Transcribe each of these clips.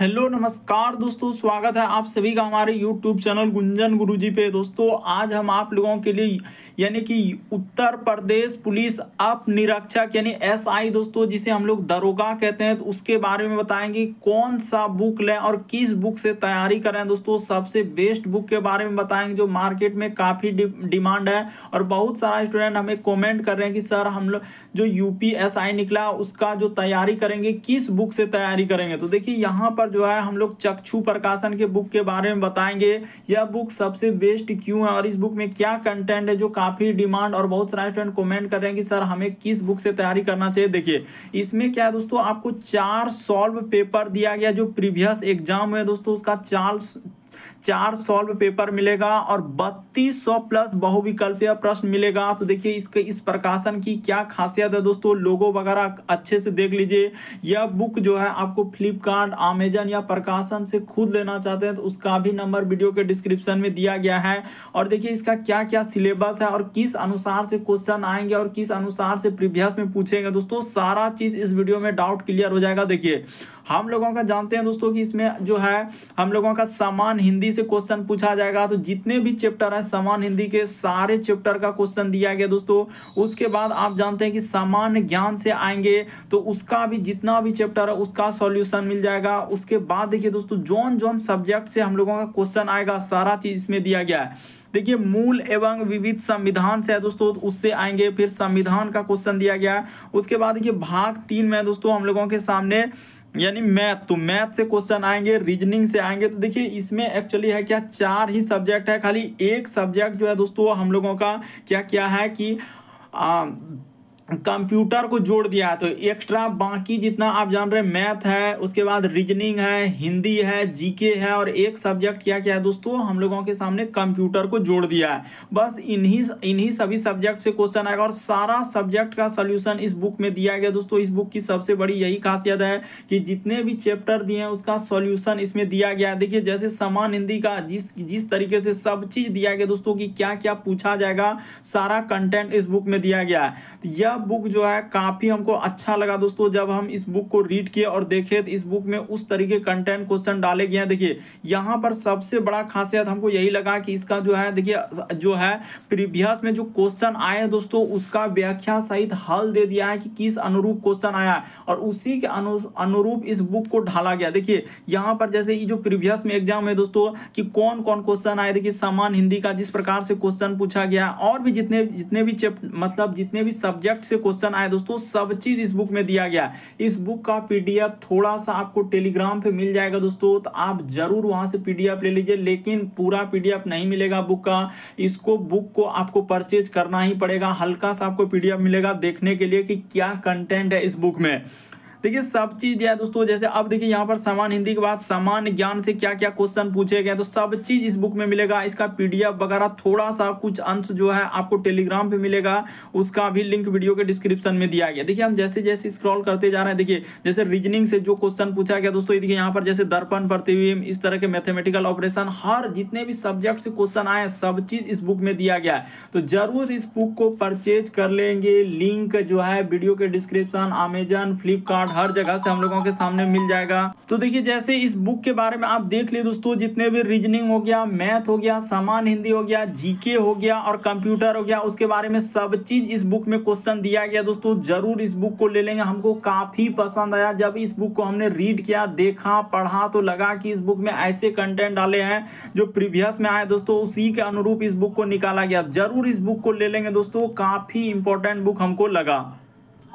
hello नमस्कार दोस्तों स्वागत है आप सभी का हमारे यूट्यूब चैनल गुंजन गुरुजी पे दोस्तों आज हम आप लोगों के लिए यानी कि उत्तर प्रदेश पुलिस अप निरीक्षक यानी एसआई दोस्तों जिसे हम लोग दरोगा कहते हैं तो उसके बारे में बताएंगे कौन सा बुक लें और किस बुक से तैयारी करें दोस्तों सबसे बेस्ट बुक के बारे में बताएंगे जो मार्केट में काफ़ी डिमांड है और बहुत सारा स्टूडेंट हमें कॉमेंट कर रहे हैं कि सर हम लोग जो यूपीएसआई निकला उसका जो तैयारी करेंगे किस बुक से तैयारी करेंगे तो देखिए यहाँ पर जो है हम लोग चक्षु प्रकाशन के बुक के बारे में बताएंगे यह बुक सबसे बेस्ट क्यों है और इस बुक में क्या कंटेंट है जो काफ़ी काफ़ी डिमांड और बहुत सारे स्टूडेंट कमेंट कर रहे हैं कि सर हमें किस बुक से तैयारी करना चाहिए देखिए इसमें क्या है दोस्तों आपको चार सॉल्व पेपर दिया गया जो प्रीवियस एग्जाम है दोस्तों उसका चार चार सॉल्व पेपर मिलेगा और 3200 प्लस बहुविकल्पीय प्रश्न मिलेगा तो देखिए इसके इस प्रकाशन की क्या खासियत है दोस्तों लोगो वगैरह अच्छे से देख लीजिए यह बुक जो है आपको फ्लिपकार्ट अमेजन या प्रकाशन से खुद लेना चाहते हैं तो उसका भी नंबर वीडियो के डिस्क्रिप्शन में दिया गया है और देखिए इसका क्या क्या सिलेबस है और किस अनुसार से क्वेश्चन आएंगे और किस अनुसार से प्रीवियस में पूछेंगे दोस्तों सारा चीज इस वीडियो में डाउट क्लियर हो जाएगा देखिए हम लोगों का जानते हैं दोस्तों कि इसमें जो है हम लोगों का समान हिंदी हिंदी से क्वेश्चन पूछा जाएगा तो जितने भी चैप्टर हैं सामान्य हिंदी के सारे चैप्टर का क्वेश्चन दिया गया दोस्तों उसके बाद आप जानते हैं कि सामान्य ज्ञान से आएंगे तो उसका भी जितना भी चैप्टर है उसका सॉल्यूशन मिल जाएगा उसके बाद देखिए दोस्तों जौन जौन सब्जेक्ट से हम लोगों का क्वेश्चन आएगा सारा चीज इसमें दिया गया है देखिए मूल एवं विविध संविधान से है दोस्तों तो उससे आएंगे फिर संविधान का क्वेश्चन दिया गया है उसके बाद देखिए भाग तीन में दोस्तों हम लोगों के सामने यानी मैथ तो मैथ से क्वेश्चन आएंगे रीजनिंग से आएंगे तो देखिए इसमें एक्चुअली है क्या चार ही सब्जेक्ट है खाली एक सब्जेक्ट जो है दोस्तों हम लोगों का क्या क्या है कि आ, कंप्यूटर को जोड़ दिया है तो एक्स्ट्रा बाकी जितना आप जान रहे हैं मैथ है उसके बाद रीजनिंग है हिंदी है जीके है और एक सब्जेक्ट क्या क्या है दोस्तों हम लोगों के सामने कंप्यूटर को जोड़ दिया है बस इन्हीं इन्हीं सभी सब्जेक्ट से क्वेश्चन आएगा और सारा सब्जेक्ट का सोल्यूशन इस बुक में दिया गया दोस्तों इस बुक की सबसे बड़ी यही खासियत है कि जितने भी चैप्टर दिए हैं उसका सोल्यूशन इसमें दिया गया है देखिए जैसे समान हिंदी का जिस जिस तरीके से सब चीज़ दिया गया दोस्तों की क्या क्या पूछा जाएगा सारा कंटेंट इस बुक में दिया गया है तो यह यह बुक जो है काफी हमको अच्छा लगा दोस्तों जब हम इस बुक को रीड किए और देखे तो इस बुक में उस तरीके कंटेंट क्वेश्चन डाले गए हैं देखिए यहाँ पर सबसे बड़ा खासियत हमको यही लगा कि इसका जो है देखिए जो है प्रीवियस में जो क्वेश्चन आए हैं दोस्तों उसका व्याख्या सहित हल दे दिया है कि किस अनुरूप क्वेश्चन आया है और उसी के अनु, अनुरूप इस बुक को ढाला गया देखिए यहाँ पर जैसे ये जो प्रीवियस में एग्जाम है दोस्तों कि कौन कौन क्वेश्चन आए देखिए सामान हिंदी का जिस प्रकार से क्वेश्चन पूछा गया और भी जितने जितने भी मतलब जितने भी सब्जेक्ट से क्वेश्चन आए दोस्तों सब चीज इस बुक में दिया गया इस बुक का पीडीएफ थोड़ा सा आपको टेलीग्राम पे मिल जाएगा दोस्तों तो आप जरूर वहां से पीडीएफ ले लीजिए लेकिन पूरा पीडीएफ नहीं मिलेगा बुक का इसको बुक को आपको परचेज करना ही पड़ेगा हल्का सा आपको पीडीएफ मिलेगा देखने के लिए कि क्या कंटेंट है इस बुक में देखिए सब चीज दिया है दोस्तों जैसे अब देखिए यहाँ पर समान हिंदी के बाद समान ज्ञान से क्या क्या क्वेश्चन पूछे गए तो सब चीज इस बुक में मिलेगा इसका पीडीएफ वगैरह थोड़ा सा कुछ अंश जो है आपको टेलीग्राम पे मिलेगा उसका भी लिंक वीडियो के डिस्क्रिप्शन में दिया गया देखिए हम जैसे जैसे स्क्रॉल करते जा रहे हैं देखिए जैसे रीजनिंग से जो क्वेश्चन पूछा गया दोस्तों देखिए यहाँ पर जैसे दर्पण प्रतिबिंब इस तरह के मैथमेटिकल ऑपरेशन हर जितने भी सब्जेक्ट से क्वेश्चन आए सब चीज इस बुक में दिया गया है तो जरूर इस बुक को परचेज कर लेंगे लिंक जो है वीडियो के डिस्क्रिप्शन अमेजन फ्लिपकार्ट हर जगह से हम लोगों के सामने मिल जाएगा तो देखिए जैसे इस बुक के बारे में आप देख लिए दोस्तों जितने भी रीजनिंग हो गया मैथ हो गया सामान हिंदी हो गया जीके हो गया और कंप्यूटर हो गया उसके बारे में सब चीज इस बुक में क्वेश्चन दिया गया दोस्तों जरूर इस बुक को ले लेंगे हमको काफी पसंद आया जब इस बुक को हमने रीड किया देखा पढ़ा तो लगा कि इस बुक में ऐसे कंटेंट डाले हैं जो प्रीवियस में आए दोस्तों उसी के अनुरूप इस बुक को निकाला गया जरूर इस बुक को ले लेंगे दोस्तों काफी इंपॉर्टेंट बुक हमको लगा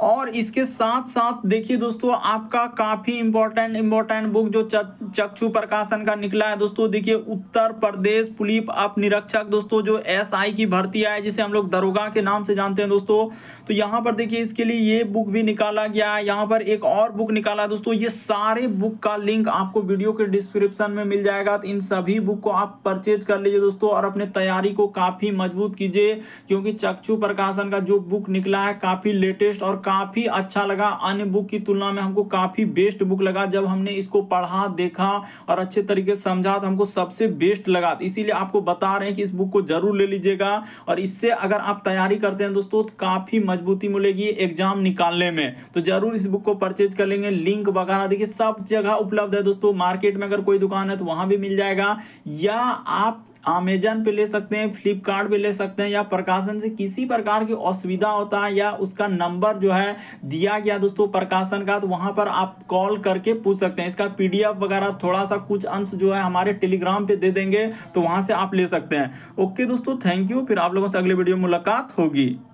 और इसके साथ साथ देखिए दोस्तों आपका काफी इंपॉर्टेंट इंपॉर्टेंट बुक जो चक्षु प्रकाशन का निकला है दोस्तों देखिए उत्तर प्रदेश पुलिस अप निरीक्षक दोस्तों जो एसआई की भर्ती आए जिसे हम लोग दरोगा के नाम से जानते हैं दोस्तों तो यहाँ पर देखिए इसके लिए ये बुक भी निकाला गया है यहाँ पर एक और बुक निकाला दोस्तों ये सारे बुक का लिंक आपको वीडियो के डिस्क्रिप्शन में मिल जाएगा तो इन सभी बुक को आप परचेज कर लीजिए दोस्तों और अपने तैयारी को काफी मजबूत कीजिए क्योंकि चक्षु प्रकाशन का जो बुक निकला है काफी लेटेस्ट और काफ़ी अच्छा लगा अन्य बुक की तुलना में हमको काफ़ी बेस्ट बुक लगा जब हमने इसको पढ़ा देखा और अच्छे तरीके से समझा तो हमको सबसे बेस्ट लगा इसीलिए आपको बता रहे हैं कि इस बुक को जरूर ले लीजिएगा और इससे अगर आप तैयारी करते हैं दोस्तों तो काफ़ी मजबूती मिलेगी एग्जाम निकालने में तो जरूर इस बुक को परचेज कर लेंगे लिंक वगैरह देखिए सब जगह उपलब्ध है दोस्तों मार्केट में अगर कोई दुकान है तो वहां भी मिल जाएगा या आप अमेजन पे ले सकते हैं फ्लिपकार्ट पे ले सकते हैं या प्रकाशन से किसी प्रकार की असुविधा होता है या उसका नंबर जो है दिया गया दोस्तों प्रकाशन का तो वहां पर आप कॉल करके पूछ सकते हैं इसका पीडीएफ वगैरह थोड़ा सा कुछ अंश जो है हमारे टेलीग्राम पे दे देंगे तो वहां से आप ले सकते हैं ओके दोस्तों थैंक यू फिर आप लोगों से अगले वीडियो में मुलाकात होगी